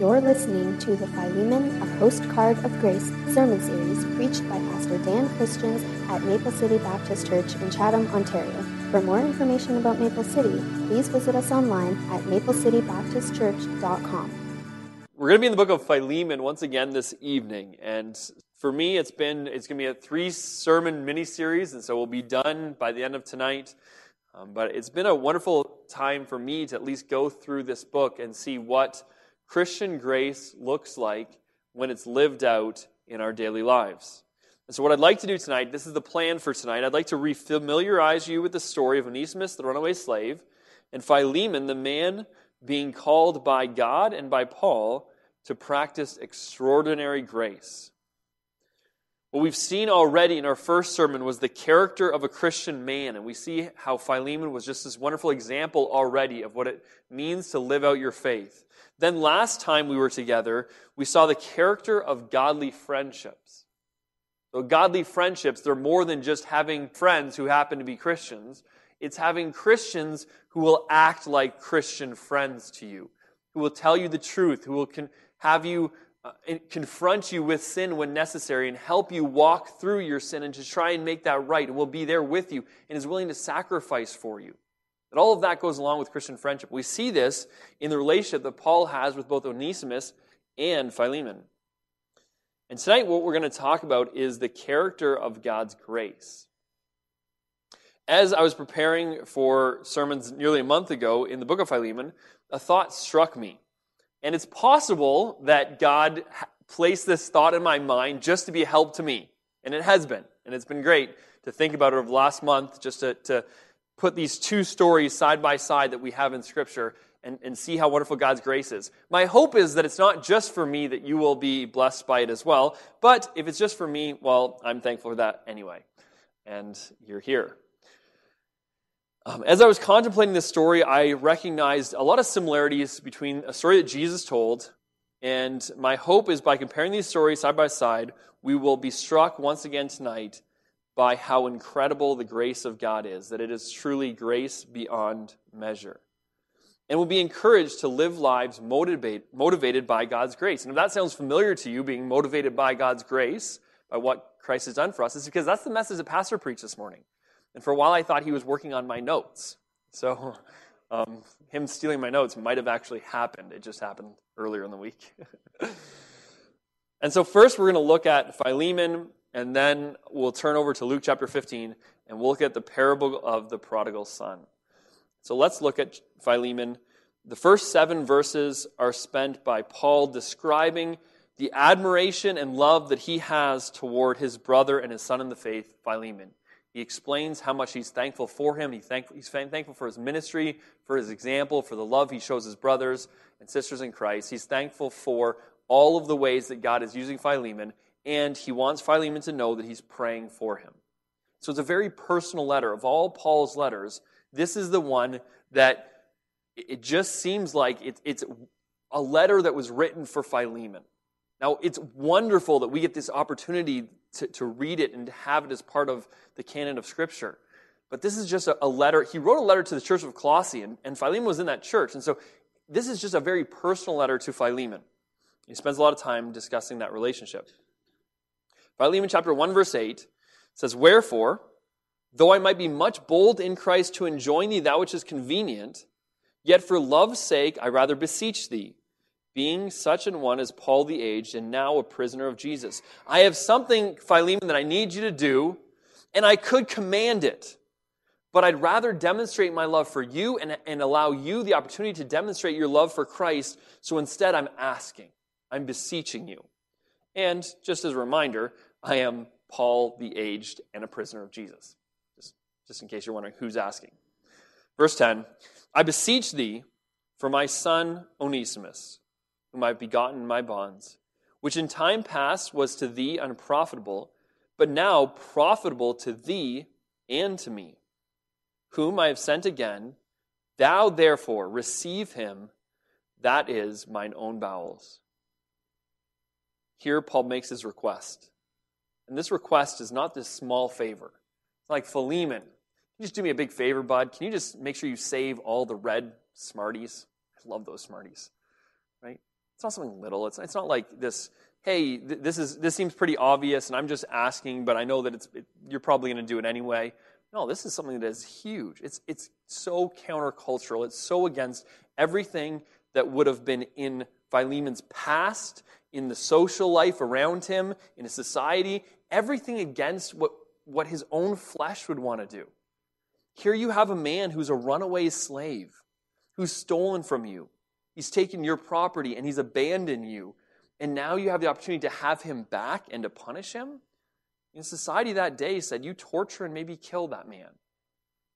You're listening to the Philemon, a Postcard of Grace sermon series preached by Pastor Dan Christians at Maple City Baptist Church in Chatham, Ontario. For more information about Maple City, please visit us online at maplecitybaptistchurch.com. We're going to be in the book of Philemon once again this evening, and for me, it's been it's going to be a three sermon mini series, and so we'll be done by the end of tonight. Um, but it's been a wonderful time for me to at least go through this book and see what Christian grace looks like when it's lived out in our daily lives. And so, what I'd like to do tonight, this is the plan for tonight. I'd like to refamiliarize you with the story of Onesimus, the runaway slave, and Philemon, the man being called by God and by Paul to practice extraordinary grace. What we've seen already in our first sermon was the character of a Christian man, and we see how Philemon was just this wonderful example already of what it means to live out your faith. Then last time we were together, we saw the character of godly friendships. So godly friendships, they're more than just having friends who happen to be Christians. It's having Christians who will act like Christian friends to you, who will tell you the truth, who will con- have you uh, confront you with sin when necessary and help you walk through your sin and to try and make that right and will be there with you and is willing to sacrifice for you. That all of that goes along with Christian friendship. We see this in the relationship that Paul has with both Onesimus and Philemon. And tonight, what we're going to talk about is the character of God's grace. As I was preparing for sermons nearly a month ago in the book of Philemon, a thought struck me. And it's possible that God placed this thought in my mind just to be a help to me. And it has been. And it's been great to think about it over the last month, just to, to put these two stories side by side that we have in Scripture and, and see how wonderful God's grace is. My hope is that it's not just for me that you will be blessed by it as well, but if it's just for me, well, I'm thankful for that anyway. And you're here. Um, as I was contemplating this story, I recognized a lot of similarities between a story that Jesus told, and my hope is by comparing these stories side by side, we will be struck once again tonight by how incredible the grace of God is, that it is truly grace beyond measure. And we'll be encouraged to live lives motivate, motivated by God's grace. And if that sounds familiar to you, being motivated by God's grace, by what Christ has done for us, is because that's the message the pastor preached this morning. And for a while, I thought he was working on my notes. So, um, him stealing my notes might have actually happened. It just happened earlier in the week. and so, first, we're going to look at Philemon and then we'll turn over to Luke chapter 15 and we'll look at the parable of the prodigal son. So let's look at Philemon. The first seven verses are spent by Paul describing the admiration and love that he has toward his brother and his son in the faith, Philemon. He explains how much he's thankful for him. he's thankful for his ministry, for his example, for the love he shows his brothers and sisters in Christ. He's thankful for all of the ways that God is using Philemon and he wants Philemon to know that he's praying for him. So it's a very personal letter. Of all Paul's letters, this is the one that it just seems like it's a letter that was written for Philemon. Now, it's wonderful that we get this opportunity to, to read it and to have it as part of the canon of Scripture. But this is just a, a letter. He wrote a letter to the church of Colossae, and, and Philemon was in that church. And so this is just a very personal letter to Philemon. He spends a lot of time discussing that relationship. Philemon chapter 1 verse 8 says, Wherefore, though I might be much bold in Christ to enjoin thee that which is convenient, yet for love's sake I rather beseech thee, being such an one as Paul the aged, and now a prisoner of Jesus. I have something, Philemon, that I need you to do, and I could command it, but I'd rather demonstrate my love for you and, and allow you the opportunity to demonstrate your love for Christ. So instead, I'm asking, I'm beseeching you. And just as a reminder, I am Paul the aged and a prisoner of Jesus. Just, just in case you're wondering who's asking. Verse 10 I beseech thee for my son Onesimus, whom I have begotten in my bonds, which in time past was to thee unprofitable, but now profitable to thee and to me, whom I have sent again. Thou therefore receive him, that is mine own bowels. Here Paul makes his request and this request is not this small favor. It's like Philemon. Can you just do me a big favor, bud? Can you just make sure you save all the red Smarties? I love those Smarties, right? It's not something little. It's, it's not like this, hey, th- this, is, this seems pretty obvious and I'm just asking, but I know that it's, it, you're probably going to do it anyway. No, this is something that is huge. It's, it's so countercultural. It's so against everything that would have been in Philemon's past in the social life around him, in a society, everything against what, what his own flesh would want to do. Here you have a man who's a runaway slave, who's stolen from you. He's taken your property and he's abandoned you. And now you have the opportunity to have him back and to punish him? In society that day said, you torture and maybe kill that man.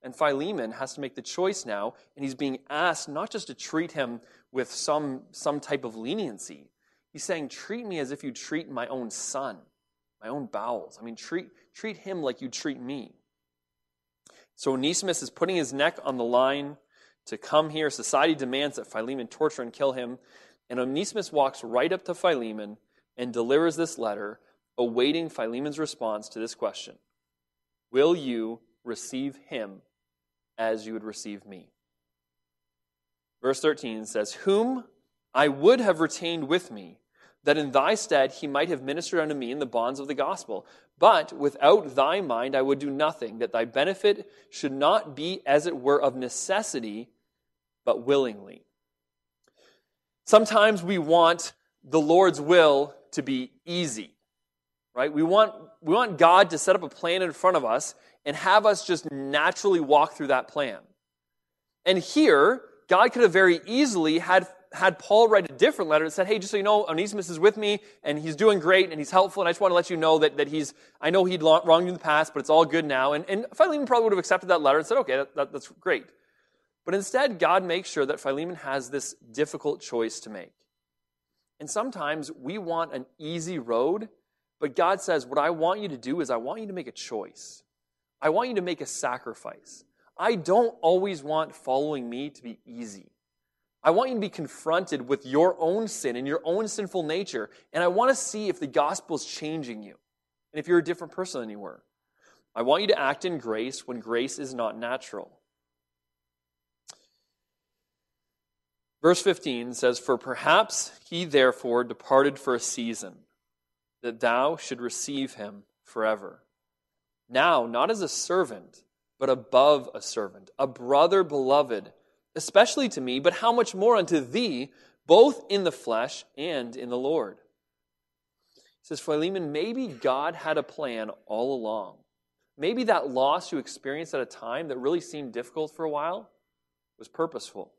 And Philemon has to make the choice now, and he's being asked not just to treat him with some, some type of leniency, He's saying, treat me as if you treat my own son, my own bowels. I mean, treat, treat him like you treat me. So Onesimus is putting his neck on the line to come here. Society demands that Philemon torture and kill him. And Onesimus walks right up to Philemon and delivers this letter, awaiting Philemon's response to this question Will you receive him as you would receive me? Verse 13 says, Whom I would have retained with me that in thy stead he might have ministered unto me in the bonds of the gospel. But without thy mind I would do nothing, that thy benefit should not be as it were of necessity, but willingly. Sometimes we want the Lord's will to be easy, right? We want, we want God to set up a plan in front of us and have us just naturally walk through that plan. And here, God could have very easily had had Paul write a different letter that said, Hey, just so you know, Onesimus is with me and he's doing great and he's helpful. And I just want to let you know that, that he's, I know he'd wronged you in the past, but it's all good now. And, and Philemon probably would have accepted that letter and said, Okay, that, that, that's great. But instead, God makes sure that Philemon has this difficult choice to make. And sometimes we want an easy road, but God says, What I want you to do is I want you to make a choice. I want you to make a sacrifice. I don't always want following me to be easy. I want you to be confronted with your own sin and your own sinful nature, and I want to see if the gospel is changing you and if you're a different person than you were. I want you to act in grace when grace is not natural. Verse 15 says, For perhaps he therefore departed for a season, that thou should receive him forever. Now, not as a servant, but above a servant, a brother beloved especially to me, but how much more unto thee, both in the flesh and in the Lord. He says, Philemon, maybe God had a plan all along. Maybe that loss you experienced at a time that really seemed difficult for a while was purposeful.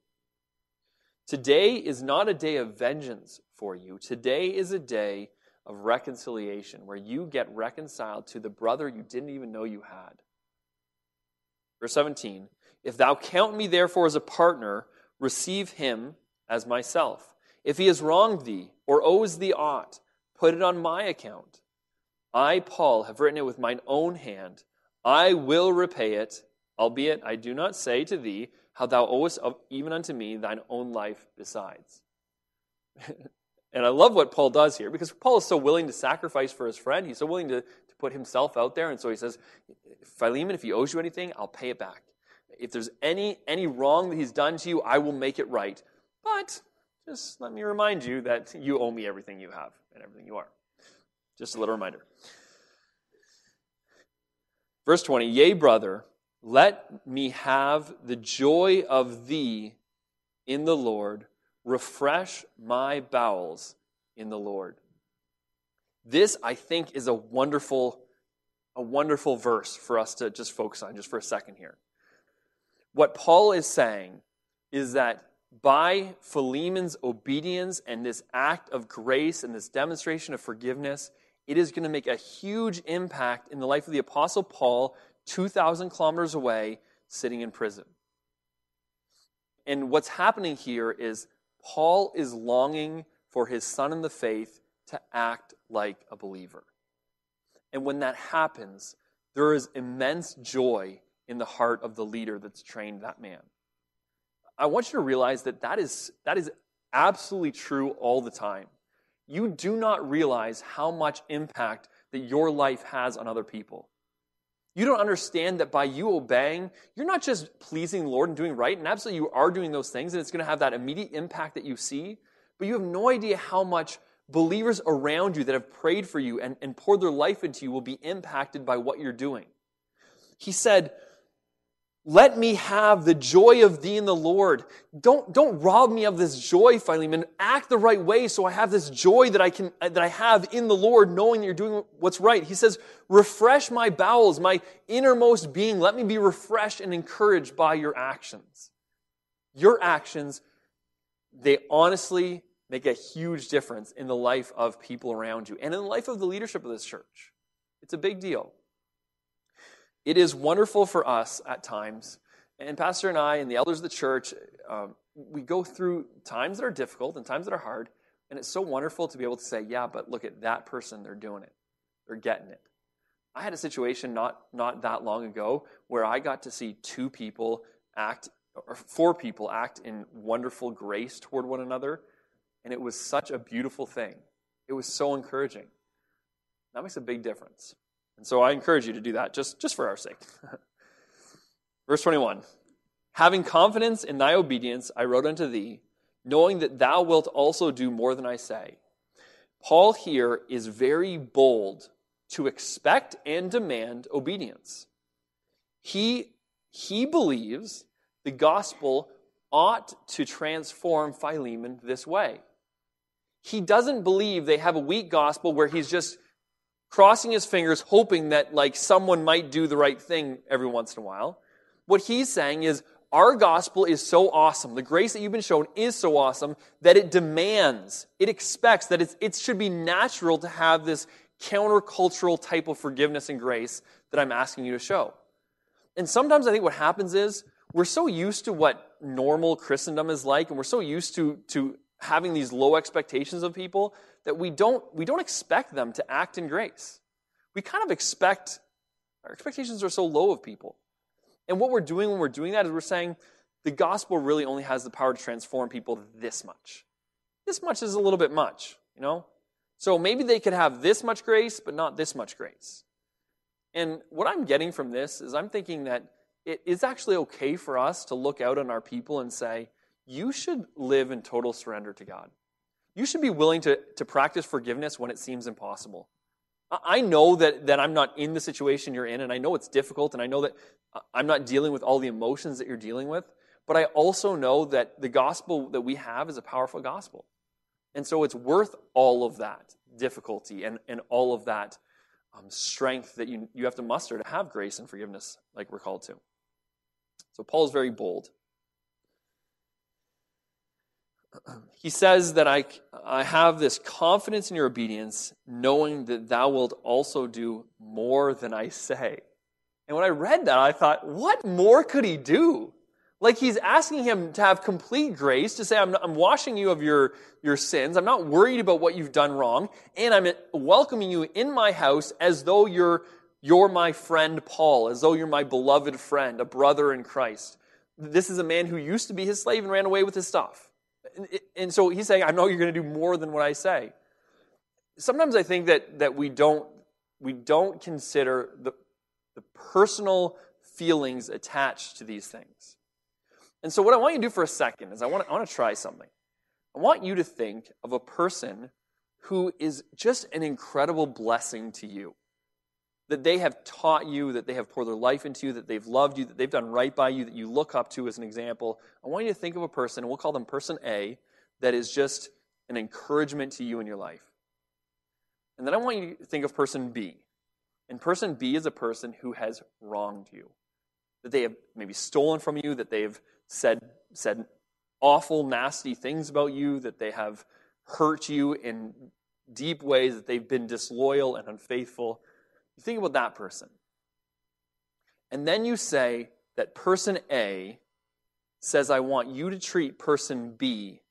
Today is not a day of vengeance for you. Today is a day of reconciliation where you get reconciled to the brother you didn't even know you had. Verse 17 if thou count me therefore as a partner, receive him as myself. If he has wronged thee or owes thee aught, put it on my account. I, Paul, have written it with mine own hand. I will repay it, albeit I do not say to thee how thou owest even unto me thine own life besides. and I love what Paul does here because Paul is so willing to sacrifice for his friend. He's so willing to, to put himself out there. And so he says, Philemon, if he owes you anything, I'll pay it back. If there's any, any wrong that he's done to you, I will make it right. But just let me remind you that you owe me everything you have and everything you are. Just a little reminder. Verse 20 Yea, brother, let me have the joy of thee in the Lord. Refresh my bowels in the Lord. This, I think, is a wonderful, a wonderful verse for us to just focus on just for a second here. What Paul is saying is that by Philemon's obedience and this act of grace and this demonstration of forgiveness, it is going to make a huge impact in the life of the Apostle Paul, 2,000 kilometers away, sitting in prison. And what's happening here is Paul is longing for his son in the faith to act like a believer. And when that happens, there is immense joy in the heart of the leader that's trained that man. I want you to realize that that is, that is absolutely true all the time. You do not realize how much impact that your life has on other people. You don't understand that by you obeying, you're not just pleasing the Lord and doing right, and absolutely you are doing those things, and it's going to have that immediate impact that you see, but you have no idea how much believers around you that have prayed for you and, and poured their life into you will be impacted by what you're doing. He said, let me have the joy of thee in the Lord. Don't, don't rob me of this joy, Philemon. Act the right way so I have this joy that I can, that I have in the Lord, knowing that you're doing what's right. He says, refresh my bowels, my innermost being. Let me be refreshed and encouraged by your actions. Your actions, they honestly make a huge difference in the life of people around you and in the life of the leadership of this church. It's a big deal. It is wonderful for us at times, and Pastor and I and the elders of the church, um, we go through times that are difficult and times that are hard, and it's so wonderful to be able to say, yeah, but look at that person, they're doing it, they're getting it. I had a situation not not that long ago where I got to see two people act or four people act in wonderful grace toward one another, and it was such a beautiful thing. It was so encouraging. That makes a big difference. And so I encourage you to do that just, just for our sake. Verse 21 Having confidence in thy obedience, I wrote unto thee, knowing that thou wilt also do more than I say. Paul here is very bold to expect and demand obedience. He, he believes the gospel ought to transform Philemon this way. He doesn't believe they have a weak gospel where he's just crossing his fingers, hoping that like someone might do the right thing every once in a while. What he's saying is, our gospel is so awesome. The grace that you've been shown is so awesome that it demands, it expects that it should be natural to have this countercultural type of forgiveness and grace that I'm asking you to show. And sometimes I think what happens is we're so used to what normal Christendom is like, and we're so used to, to having these low expectations of people that we don't, we don't expect them to act in grace. We kind of expect, our expectations are so low of people. And what we're doing when we're doing that is we're saying the gospel really only has the power to transform people this much. This much is a little bit much, you know? So maybe they could have this much grace, but not this much grace. And what I'm getting from this is I'm thinking that it is actually okay for us to look out on our people and say, you should live in total surrender to God. You should be willing to, to practice forgiveness when it seems impossible. I know that, that I'm not in the situation you're in, and I know it's difficult, and I know that I'm not dealing with all the emotions that you're dealing with, but I also know that the gospel that we have is a powerful gospel. And so it's worth all of that difficulty and, and all of that um, strength that you, you have to muster to have grace and forgiveness like we're called to. So Paul's very bold. he says that I, I have this confidence in your obedience, knowing that thou wilt also do more than I say. And when I read that, I thought, what more could he do? Like he's asking him to have complete grace, to say, I'm, I'm washing you of your, your sins. I'm not worried about what you've done wrong. And I'm welcoming you in my house as though you're, you're my friend Paul, as though you're my beloved friend, a brother in Christ. This is a man who used to be his slave and ran away with his stuff and so he's saying, I know you're going to do more than what I say. Sometimes I think that, that we, don't, we don't consider the, the personal feelings attached to these things. And so, what I want you to do for a second is I want I want to try something. I want you to think of a person who is just an incredible blessing to you that they have taught you, that they have poured their life into you, that they've loved you, that they've done right by you, that you look up to as an example. I want you to think of a person, and we'll call them person A, that is just an encouragement to you in your life. And then I want you to think of person B. And person B is a person who has wronged you, that they have maybe stolen from you, that they've said, said awful, nasty things about you, that they have hurt you in deep ways, that they've been disloyal and unfaithful. You think about that person. And then you say that person A says, I want you to treat person B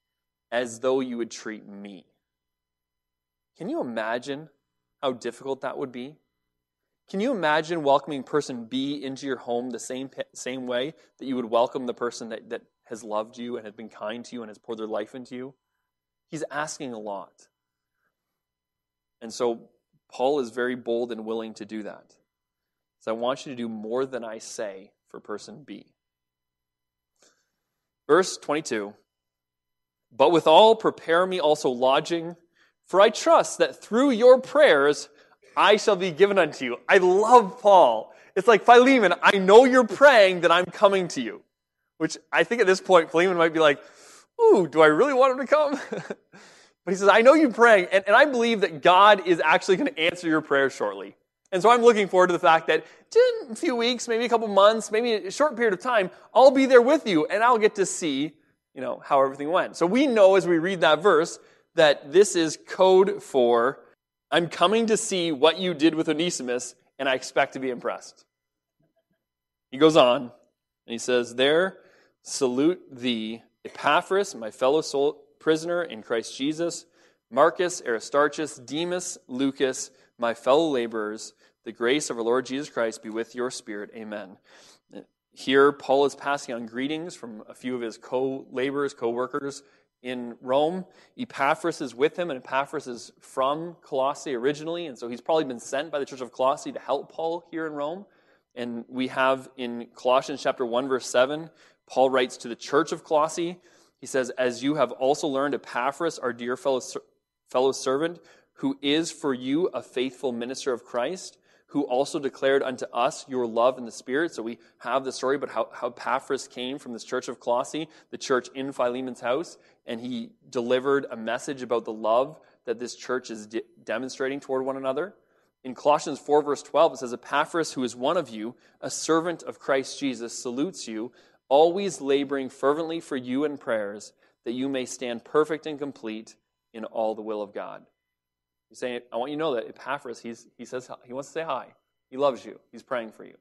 as though you would treat me. Can you imagine how difficult that would be? Can you imagine welcoming person B into your home the same, same way that you would welcome the person that, that has loved you and has been kind to you and has poured their life into you? He's asking a lot. And so Paul is very bold and willing to do that. So I want you to do more than I say for person B. Verse 22 But withal, prepare me also lodging, for I trust that through your prayers I shall be given unto you. I love Paul. It's like, Philemon, I know you're praying that I'm coming to you. Which I think at this point, Philemon might be like, Ooh, do I really want him to come? But he says, I know you're praying, and, and I believe that God is actually going to answer your prayer shortly. And so I'm looking forward to the fact that in a few weeks, maybe a couple months, maybe a short period of time, I'll be there with you and I'll get to see, you know, how everything went. So we know as we read that verse that this is code for I'm coming to see what you did with Onesimus and I expect to be impressed. He goes on and he says, There salute thee, Epaphras, my fellow soul, prisoner in Christ Jesus, Marcus, Aristarchus, Demas, Lucas, my fellow laborers, the grace of our Lord Jesus Christ be with your spirit. Amen. Here, Paul is passing on greetings from a few of his co laborers, co workers in Rome. Epaphras is with him, and Epaphras is from Colossae originally, and so he's probably been sent by the church of Colossae to help Paul here in Rome. And we have in Colossians chapter 1, verse 7, Paul writes to the church of Colossae, he says, As you have also learned Epaphras, our dear fellow, fellow servant, who is for you a faithful minister of Christ, who also declared unto us your love in the Spirit. So we have the story about how, how Epaphras came from this church of Colossae, the church in Philemon's house, and he delivered a message about the love that this church is de- demonstrating toward one another. In Colossians 4, verse 12, it says, Epaphras, who is one of you, a servant of Christ Jesus, salutes you, always laboring fervently for you in prayers, that you may stand perfect and complete in all the will of God. He's saying, I want you to know that Epaphras, he's, he says he wants to say hi. He loves you. He's praying for you.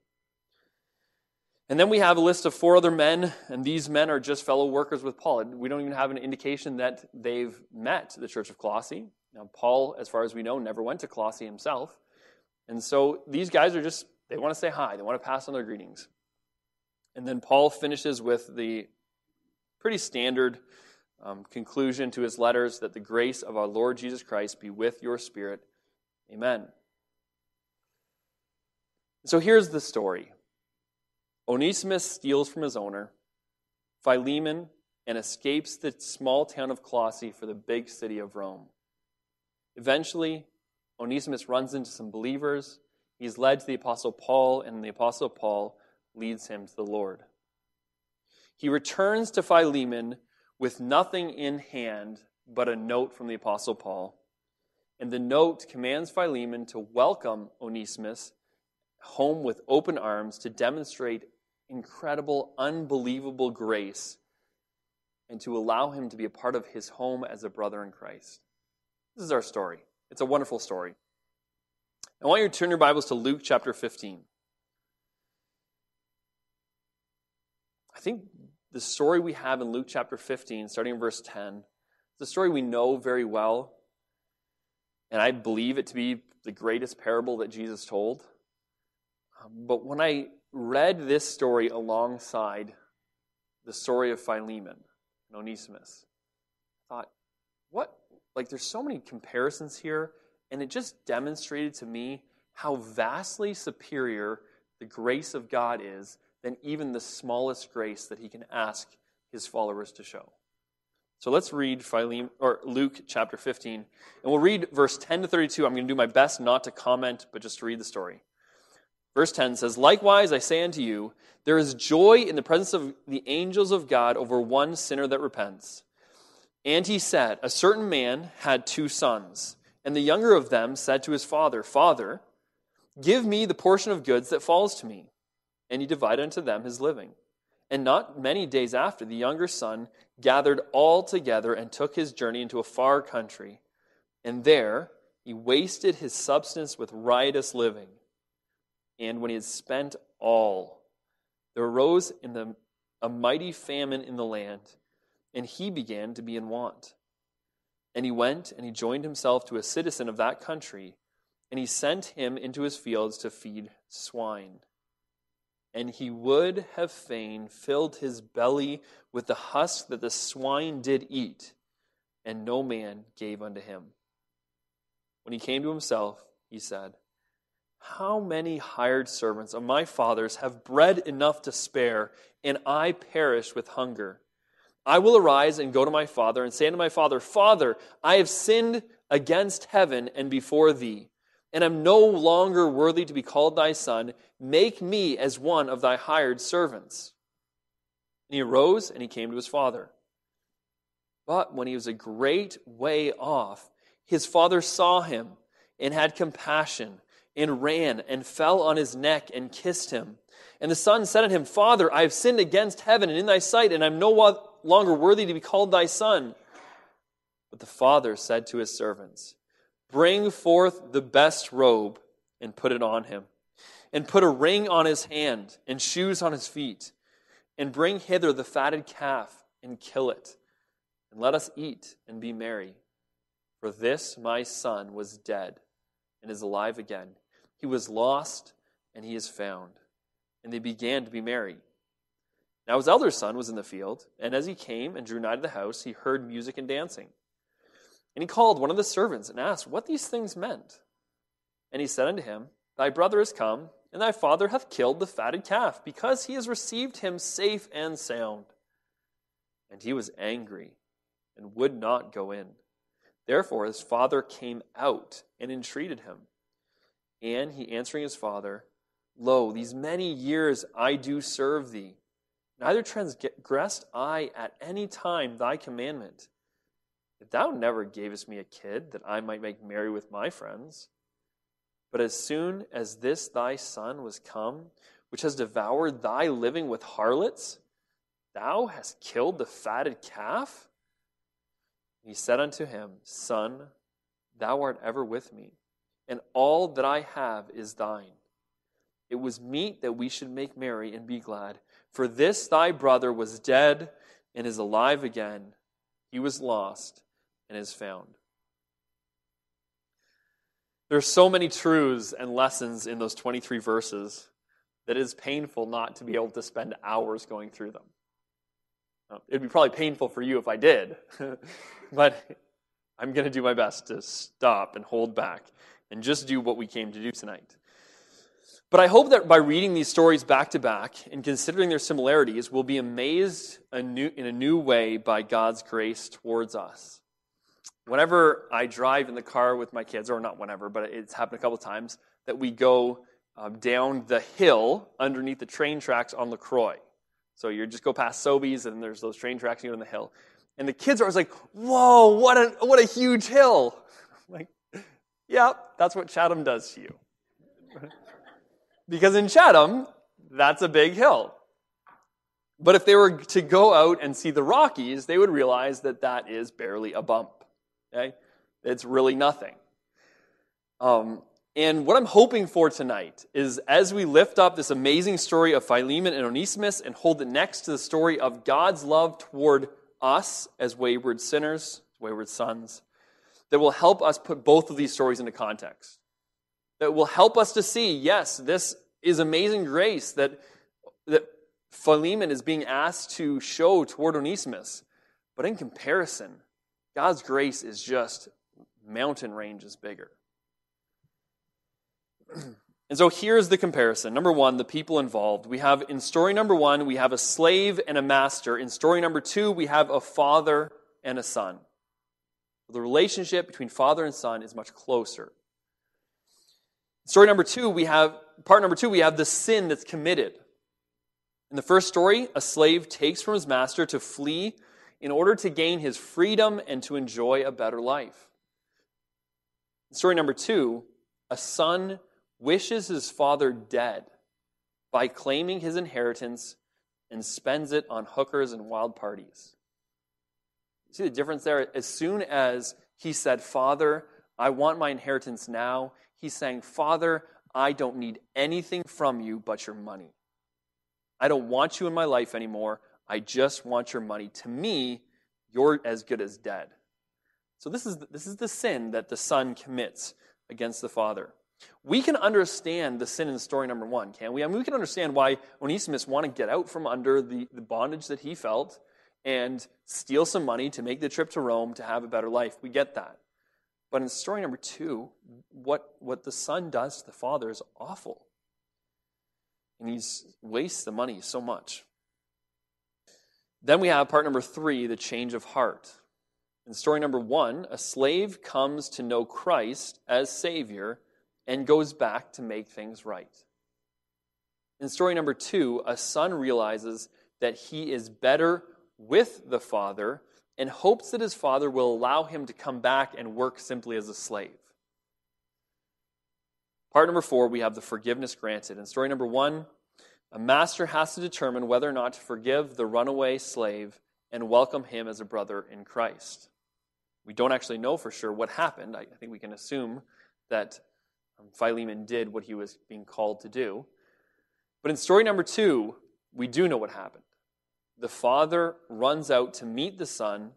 And then we have a list of four other men, and these men are just fellow workers with Paul. We don't even have an indication that they've met the church of Colossae. Now, Paul, as far as we know, never went to Colossae himself. And so these guys are just, they want to say hi, they want to pass on their greetings. And then Paul finishes with the pretty standard um, conclusion to his letters that the grace of our Lord Jesus Christ be with your spirit. Amen. So here's the story Onesimus steals from his owner, Philemon, and escapes the small town of Colossae for the big city of Rome. Eventually, Onesimus runs into some believers. He's led to the Apostle Paul, and the Apostle Paul leads him to the Lord. He returns to Philemon with nothing in hand but a note from the Apostle Paul. And the note commands Philemon to welcome Onesimus home with open arms to demonstrate incredible, unbelievable grace and to allow him to be a part of his home as a brother in Christ. This is our story. It's a wonderful story. I want you to turn your Bibles to Luke chapter 15. I think the story we have in Luke chapter 15, starting in verse 10, is a story we know very well, and I believe it to be the greatest parable that Jesus told. Um, but when I read this story alongside the story of Philemon and Onesimus, I thought, what? Like, there's so many comparisons here, and it just demonstrated to me how vastly superior the grace of God is than even the smallest grace that he can ask his followers to show. So let's read Philemon, or Luke chapter 15, and we'll read verse 10 to 32. I'm going to do my best not to comment, but just to read the story. Verse 10 says, Likewise, I say unto you, there is joy in the presence of the angels of God over one sinner that repents. And he said, A certain man had two sons, and the younger of them said to his father, Father, give me the portion of goods that falls to me and he divided unto them his living. And not many days after, the younger son gathered all together and took his journey into a far country. And there he wasted his substance with riotous living. And when he had spent all, there arose in the, a mighty famine in the land, and he began to be in want. And he went and he joined himself to a citizen of that country, and he sent him into his fields to feed swine and he would have fain filled his belly with the husk that the swine did eat, and no man gave unto him. When he came to himself, he said, How many hired servants of my father's have bread enough to spare, and I perish with hunger? I will arise and go to my father and say to my father, Father, I have sinned against heaven and before thee and am no longer worthy to be called thy son. Make me as one of thy hired servants. And he arose and he came to his father. But when he was a great way off, his father saw him and had compassion and ran and fell on his neck and kissed him. And the son said unto him, Father, I have sinned against heaven and in thy sight, and I am no longer worthy to be called thy son. But the father said to his servants, Bring forth the best robe and put it on him, and put a ring on his hand and shoes on his feet, and bring hither the fatted calf and kill it, and let us eat and be merry. For this my son was dead and is alive again. He was lost and he is found. And they began to be merry. Now his elder son was in the field, and as he came and drew nigh to the house, he heard music and dancing. And he called one of the servants and asked what these things meant. And he said unto him, Thy brother is come, and thy father hath killed the fatted calf, because he has received him safe and sound. And he was angry and would not go in. Therefore his father came out and entreated him. And he answering his father, Lo, these many years I do serve thee, neither transgressed I at any time thy commandment. If Thou never gavest me a kid that I might make merry with my friends. But as soon as this thy son was come, which has devoured thy living with harlots, thou hast killed the fatted calf? He said unto him, Son, thou art ever with me, and all that I have is thine. It was meet that we should make merry and be glad, for this thy brother was dead and is alive again. He was lost and is found. There are so many truths and lessons in those 23 verses that it is painful not to be able to spend hours going through them. Um, it would be probably painful for you if I did, but I'm going to do my best to stop and hold back and just do what we came to do tonight. But I hope that by reading these stories back to back and considering their similarities, we'll be amazed anew, in a new way by God's grace towards us whenever I drive in the car with my kids, or not whenever, but it's happened a couple times, that we go um, down the hill underneath the train tracks on LaCroix. So you just go past Sobeys, and there's those train tracks, you go on the hill. And the kids are always like, whoa, what a, what a huge hill. I'm like, yeah, that's what Chatham does to you. because in Chatham, that's a big hill. But if they were to go out and see the Rockies, they would realize that that is barely a bump. Okay? It's really nothing. Um, and what I'm hoping for tonight is as we lift up this amazing story of Philemon and Onesimus and hold it next to the story of God's love toward us as wayward sinners, wayward sons, that will help us put both of these stories into context. That will help us to see, yes, this is amazing grace that, that Philemon is being asked to show toward Onesimus. But in comparison, God's grace is just mountain ranges bigger. and so here's the comparison. Number one, the people involved. We have in story number one, we have a slave and a master. In story number two, we have a father and a son. The relationship between father and son is much closer. Story number two, we have part number two, we have the sin that's committed. In the first story, a slave takes from his master to flee in order to gain his freedom and to enjoy a better life. Story number two a son wishes his father dead by claiming his inheritance and spends it on hookers and wild parties. See the difference there? As soon as he said, Father, I want my inheritance now, he's saying, Father, I don't need anything from you but your money. I don't want you in my life anymore. I just want your money. To me, you're as good as dead. So this is this is the sin that the son commits against the father. We can understand the sin in story number one, can we? I mean, we can understand why Onesimus wanted to get out from under the, the bondage that he felt and steal some money to make the trip to Rome to have a better life. We get that. But in story number two, what, what the son does to the father is awful. And he wastes the money so much. Then we have part number three, the change of heart. In story number one, a slave comes to know Christ as Savior and goes back to make things right. In story number two, a son realizes that he is better with the father and hopes that his father will allow him to come back and work simply as a slave. Part number four, we have the forgiveness granted. In story number one, a master has to determine whether or not to forgive the runaway slave and welcome him as a brother in Christ. We don't actually know for sure what happened. I think we can assume that um, Philemon did what he was being called to do. But in story number two, we do know what happened. The father runs out to meet the son,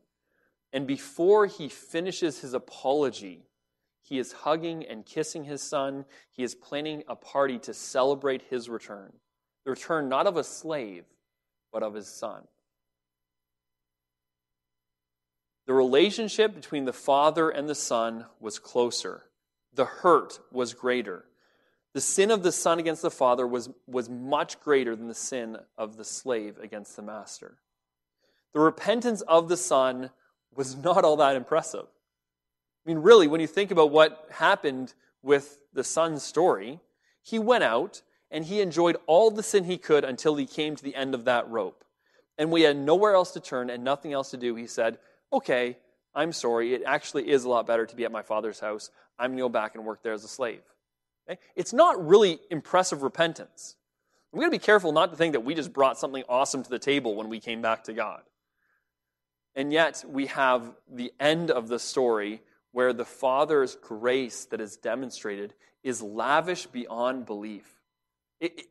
and before he finishes his apology, he is hugging and kissing his son. He is planning a party to celebrate his return the return not of a slave, but of his son. The relationship between the father and the son was closer, the hurt was greater. The sin of the son against the father was, was much greater than the sin of the slave against the master. The repentance of the son was not all that impressive. I mean, really, when you think about what happened with the son's story, he went out, and he enjoyed all the sin he could until he came to the end of that rope. And we had nowhere else to turn and nothing else to do. He said, Okay, I'm sorry. It actually is a lot better to be at my father's house. I'm going to go back and work there as a slave. Okay? It's not really impressive repentance. We've got to be careful not to think that we just brought something awesome to the table when we came back to God. And yet, we have the end of the story where the Father's grace that is demonstrated is lavish beyond belief. It, it,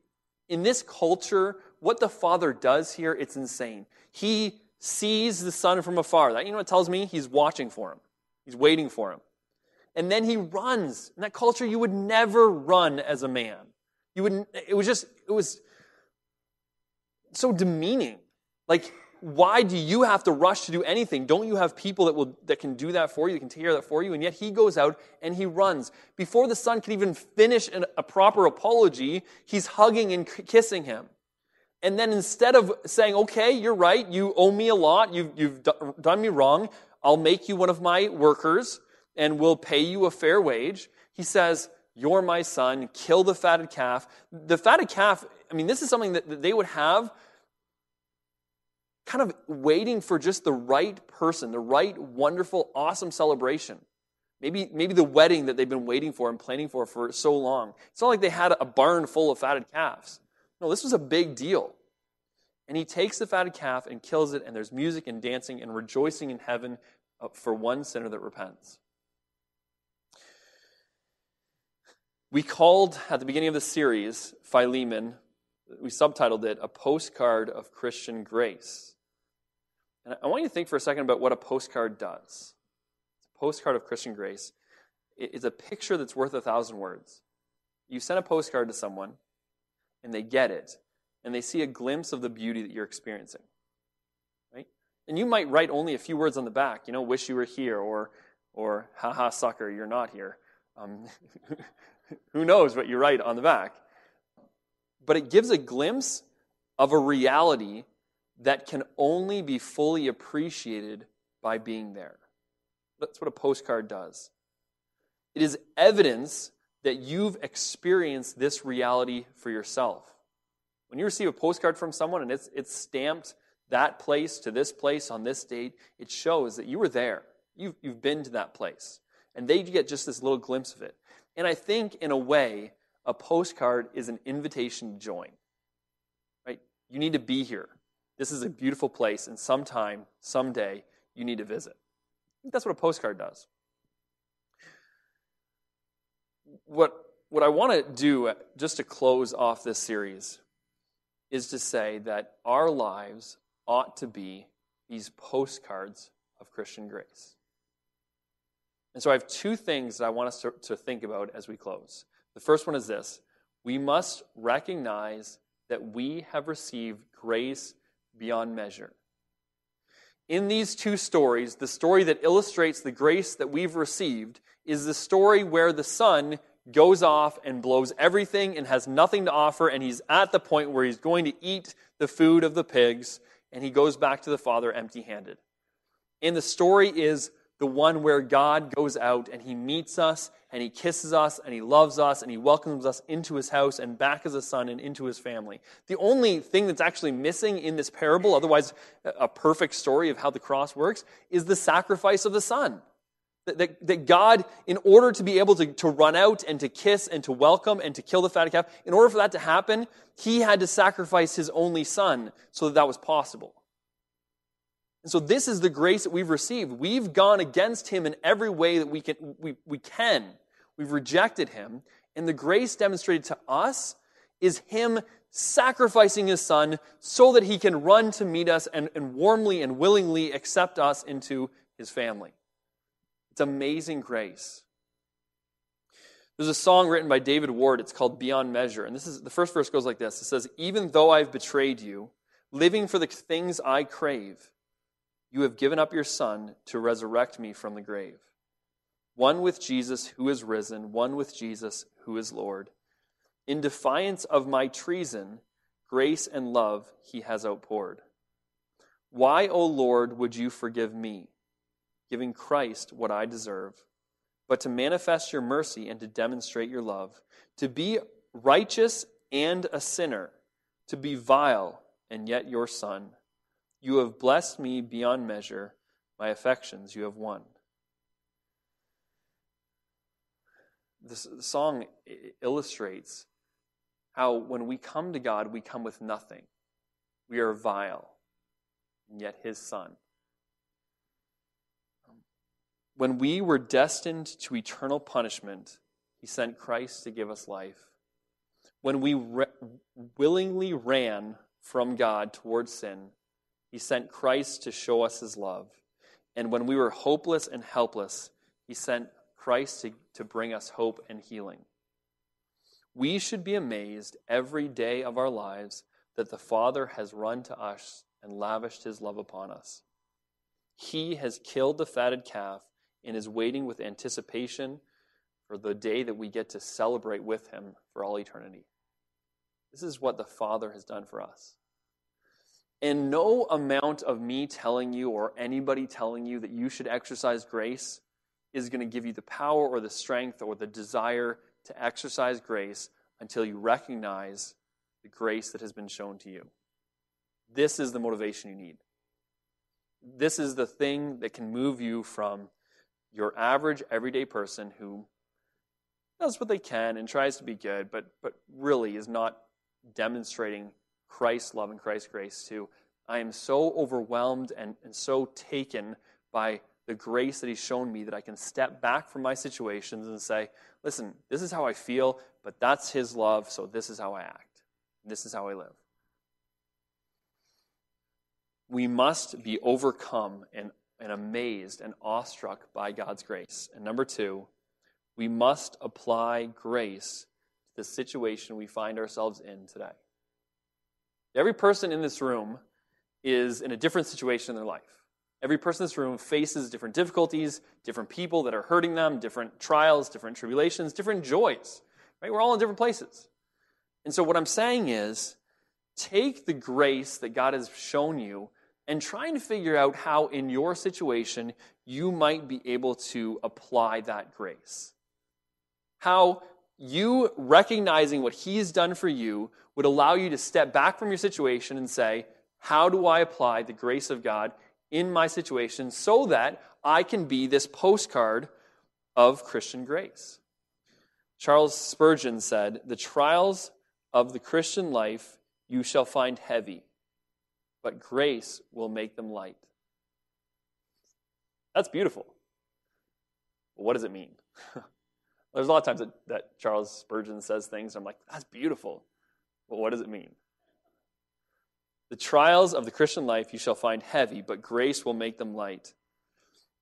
in this culture, what the Father does here, it's insane. He sees the Son from afar. That, you know what tells me? He's watching for him, he's waiting for him. And then he runs. In that culture, you would never run as a man. You would, it was just, it was so demeaning. Like, why do you have to rush to do anything? Don't you have people that, will, that can do that for you, that can take care of that for you? And yet he goes out and he runs. Before the son can even finish an, a proper apology, he's hugging and kissing him. And then instead of saying, okay, you're right, you owe me a lot, you've, you've d- done me wrong, I'll make you one of my workers and will pay you a fair wage, he says, you're my son, kill the fatted calf. The fatted calf, I mean, this is something that, that they would have kind of waiting for just the right person, the right wonderful, awesome celebration. Maybe, maybe the wedding that they've been waiting for and planning for for so long. It's not like they had a barn full of fatted calves. No, this was a big deal. And he takes the fatted calf and kills it, and there's music and dancing and rejoicing in heaven uh, for one sinner that repents. We called at the beginning of the series Philemon, we subtitled it A Postcard of Christian Grace. And I want you to think for a second about what a postcard does. It's a postcard of Christian grace. It's a picture that's worth a thousand words. You send a postcard to someone, and they get it, and they see a glimpse of the beauty that you're experiencing. Right? And you might write only a few words on the back, you know, wish you were here, or, or haha, sucker, you're not here. Um, who knows what you write on the back? But it gives a glimpse of a reality that can only be fully appreciated by being there. That's what a postcard does. It is evidence that you've experienced this reality for yourself. When you receive a postcard from someone and it's, it's stamped that place to this place on this date, it shows that you were there. You've, you've been to that place. And they get just this little glimpse of it. And I think, in a way, a postcard is an invitation to join. Right? You need to be here. This is a beautiful place, and sometime, someday, you need to visit. That's what a postcard does. What, what I want to do, uh, just to close off this series, is to say that our lives ought to be these postcards of Christian grace. And so I have two things that I want us to, to think about as we close. The first one is this we must recognize that we have received grace beyond measure. In these two stories, the story that illustrates the grace that we've received is the story where the son goes off and blows everything and has nothing to offer, and he's at the point where he's going to eat the food of the pigs, and he goes back to the father empty handed. And the story is the one where God goes out and he meets us and he kisses us and he loves us and he welcomes us into his house and back as a son and into his family. The only thing that's actually missing in this parable, otherwise a perfect story of how the cross works, is the sacrifice of the son. That, that, that God, in order to be able to, to run out and to kiss and to welcome and to kill the fatted calf, in order for that to happen, he had to sacrifice his only son so that that was possible. And so this is the grace that we've received. We've gone against him in every way that we can. We, we can. We've rejected him. And the grace demonstrated to us is him sacrificing his son so that he can run to meet us and, and warmly and willingly accept us into his family. It's amazing grace. There's a song written by David Ward. It's called Beyond Measure. And this is the first verse goes like this. It says, Even though I've betrayed you, living for the things I crave, you have given up your son to resurrect me from the grave. One with Jesus who is risen, one with Jesus who is Lord. In defiance of my treason, grace and love he has outpoured. Why, O Lord, would you forgive me, giving Christ what I deserve, but to manifest your mercy and to demonstrate your love, to be righteous and a sinner, to be vile and yet your son? You have blessed me beyond measure. My affections you have won. This song illustrates how when we come to God, we come with nothing. We are vile, and yet His Son. When we were destined to eternal punishment, He sent Christ to give us life. When we re- willingly ran from God towards sin, he sent Christ to show us his love. And when we were hopeless and helpless, he sent Christ to, to bring us hope and healing. We should be amazed every day of our lives that the Father has run to us and lavished his love upon us. He has killed the fatted calf and is waiting with anticipation for the day that we get to celebrate with him for all eternity. This is what the Father has done for us. And no amount of me telling you or anybody telling you that you should exercise grace is going to give you the power or the strength or the desire to exercise grace until you recognize the grace that has been shown to you. This is the motivation you need. This is the thing that can move you from your average everyday person who does what they can and tries to be good, but, but really is not demonstrating Christ's love and Christ's grace to, I am so overwhelmed and, and so taken by the grace that He's shown me that I can step back from my situations and say, listen, this is how I feel, but that's His love, so this is how I act. This is how I live. We must be overcome and, and amazed and awestruck by God's grace. And number two, we must apply grace to the situation we find ourselves in today. Every person in this room is in a different situation in their life. Every person in this room faces different difficulties, different people that are hurting them, different trials, different tribulations, different joys. Right? We're all in different places. And so what I'm saying is take the grace that God has shown you and trying to figure out how in your situation you might be able to apply that grace. How you recognizing what he's done for you would allow you to step back from your situation and say, How do I apply the grace of God in my situation so that I can be this postcard of Christian grace? Charles Spurgeon said, The trials of the Christian life you shall find heavy, but grace will make them light. That's beautiful. What does it mean? There's a lot of times that, that Charles Spurgeon says things, I'm like, that's beautiful what does it mean? The trials of the Christian life you shall find heavy, but grace will make them light.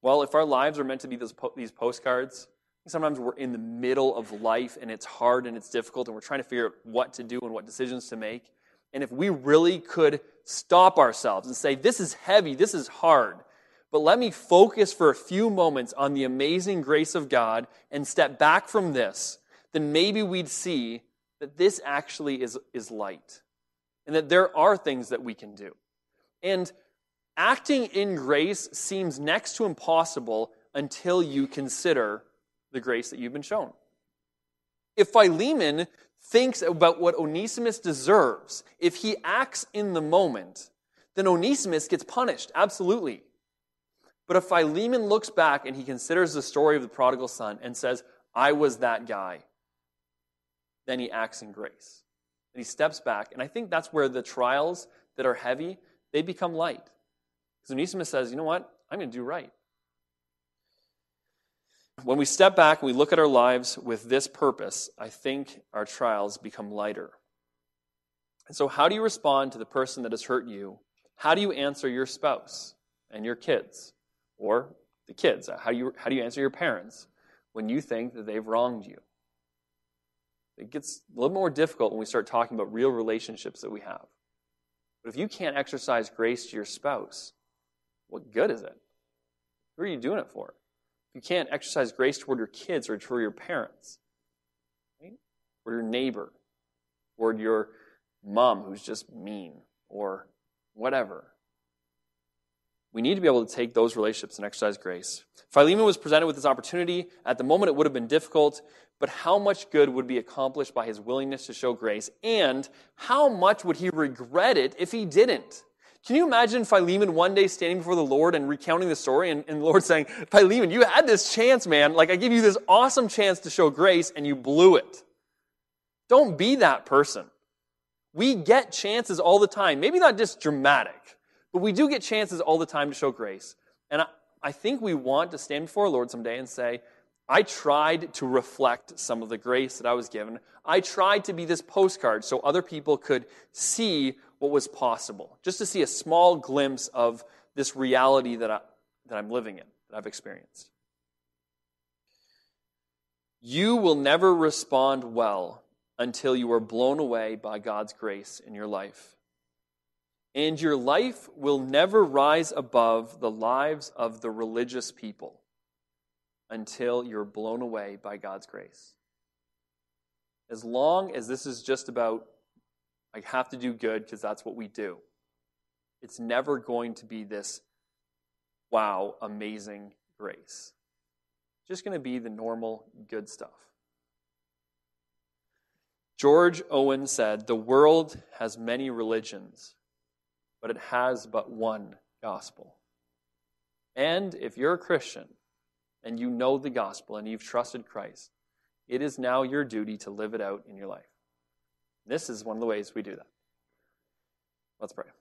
Well, if our lives are meant to be po- these postcards, sometimes we're in the middle of life and it's hard and it's difficult and we're trying to figure out what to do and what decisions to make. And if we really could stop ourselves and say, This is heavy, this is hard, but let me focus for a few moments on the amazing grace of God and step back from this, then maybe we'd see that this actually is, is light and that there are things that we can do. And acting in grace seems next to impossible until you consider the grace that you've been shown. If Philemon thinks about what Onesimus deserves, if he acts in the moment, then Onesimus gets punished, absolutely. But if Philemon looks back and he considers the story of the prodigal son and says, I was that guy, then he acts in grace. And he steps back. And I think that's where the trials that are heavy, they become light. Because Onesimus says, you know what? I'm going to do right. When we step back and we look at our lives with this purpose, I think our trials become lighter. And so, how do you respond to the person that has hurt you? How do you answer your spouse and your kids? Or the kids? How do you, how do you answer your parents when you think that they've wronged you? It gets a little more difficult when we start talking about real relationships that we have. But if you can't exercise grace to your spouse, what good is it? Who are you doing it for? If you can't exercise grace toward your kids or toward your parents, right? or your neighbor, or your mom who's just mean, or whatever, we need to be able to take those relationships and exercise grace. Philemon was presented with this opportunity. At the moment, it would have been difficult, but how much good would be accomplished by his willingness to show grace? And how much would he regret it if he didn't? Can you imagine Philemon one day standing before the Lord and recounting the story and, and the Lord saying, Philemon, you had this chance, man. Like, I give you this awesome chance to show grace and you blew it. Don't be that person. We get chances all the time. Maybe not just dramatic, but we do get chances all the time to show grace. And I, I think we want to stand before our Lord someday and say, I tried to reflect some of the grace that I was given. I tried to be this postcard so other people could see what was possible, just to see a small glimpse of this reality that, I, that I'm living in, that I've experienced. You will never respond well until you are blown away by God's grace in your life and your life will never rise above the lives of the religious people until you're blown away by God's grace. As long as this is just about, I have to do good because that's what we do, it's never going to be this wow, amazing grace. just going to be the normal good stuff. George Owen said, The world has many religions but it has but one gospel. And if you're a Christian and you know the gospel and you've trusted Christ, it is now your duty to live it out in your life. This is one of the ways we do that. Let's pray.